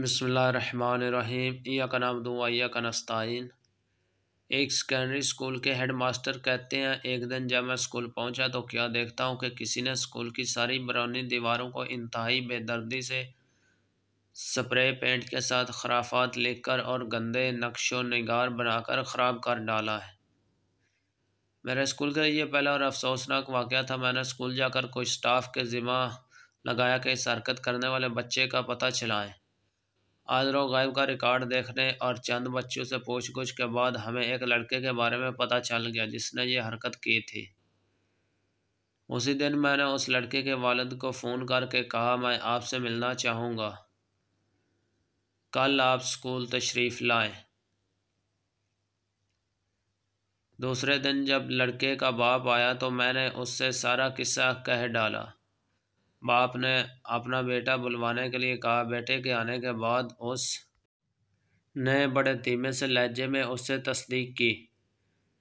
बसमीम या का नाम दूँ का नस्ताइन एक सेकेंडरी स्कूल के हेड मास्टर कहते हैं एक दिन जब मैं स्कूल पहुंचा तो क्या देखता हूं कि किसी ने स्कूल की सारी बरौनी दीवारों को इंतहाई बेदर्दी से स्प्रे पेंट के साथ खराफात लेकर और गंदे नक्शो नगार बनाकर ख़राब कर डाला है मेरे स्कूल का ये पहला और अफसोसनाक वाक़ था मैंने स्कूल जाकर कुछ स्टाफ के ज़िम्मा लगाया कि इस हरकत करने वाले बच्चे का पता चलाएँ आजरो गायब का रिकॉर्ड देखने और चंद बच्चों से गुछ के बाद हमें एक लड़के के बारे में पता चल गया जिसने ये हरकत की थी उसी दिन मैंने उस लड़के के वालद को फ़ोन करके कहा मैं आपसे मिलना चाहूँगा कल आप स्कूल तशरीफ़ लाएं दूसरे दिन जब लड़के का बाप आया तो मैंने उससे सारा किस्सा कह डाला बाप ने अपना बेटा बुलवाने के लिए कहा बेटे के आने के बाद उस ने बड़े तीमे से लहजे में उससे तस्दीक की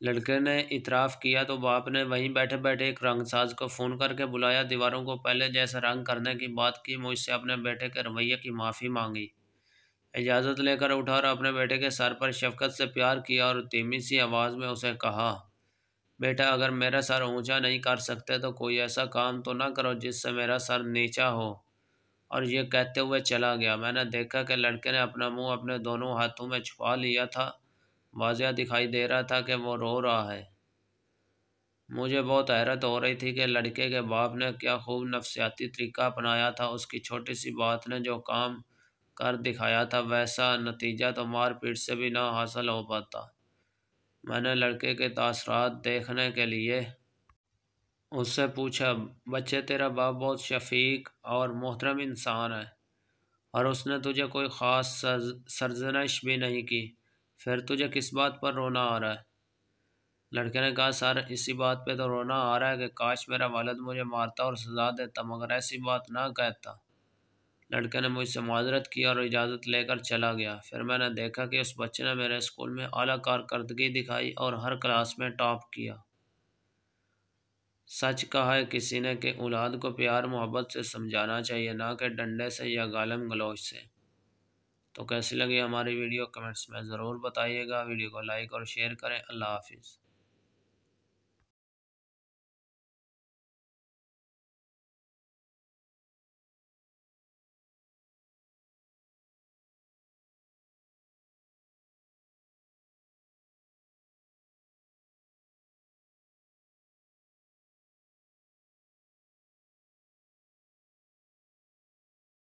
लड़के ने इतराफ़ किया तो बाप ने वहीं बैठे बैठे एक रंगसाज को फ़ोन करके बुलाया दीवारों को पहले जैसा रंग करने की बात की मुझसे अपने बेटे के रवैये की माफ़ी मांगी इजाज़त लेकर उठा और अपने बेटे के सर पर शफकत से प्यार किया और धीमी सी आवाज़ में उसे कहा बेटा अगर मेरा सर ऊंचा नहीं कर सकते तो कोई ऐसा काम तो ना करो जिससे मेरा सर नीचा हो और ये कहते हुए चला गया मैंने देखा कि लड़के ने अपना मुंह अपने दोनों हाथों में छुपा लिया था वाजिया दिखाई दे रहा था कि वो रो रहा है मुझे बहुत हैरत हो रही थी कि लड़के के बाप ने क्या खूब नफसियाती तरीका अपनाया था उसकी छोटी सी बात ने जो काम कर दिखाया था वैसा नतीजा तो मारपीट से भी ना हासिल हो पाता मैंने लड़के के तसरात देखने के लिए उससे पूछा बच्चे तेरा बाप बहुत शफीक और मोहतरम इंसान है और उसने तुझे कोई ख़ास सरजनश भी नहीं की फिर तुझे किस बात पर रोना आ रहा है लड़के ने कहा सर इसी बात पे तो रोना आ रहा है कि काश मेरा वालद मुझे मारता और सजा देता मगर ऐसी बात ना कहता लड़के ने मुझसे माजरत की और इजाज़त लेकर चला गया फिर मैंने देखा कि उस बच्चे ने मेरे स्कूल में अली कारकर्दगी दिखाई और हर क्लास में टॉप किया सच कहा है किसी ने कि औलाद को प्यार मोहब्बत से समझाना चाहिए ना कि डंडे से या गालम गलोच से तो कैसी लगी हमारी वीडियो कमेंट्स में ज़रूर बताइएगा वीडियो को लाइक और शेयर करें अल्लाह हाफिज़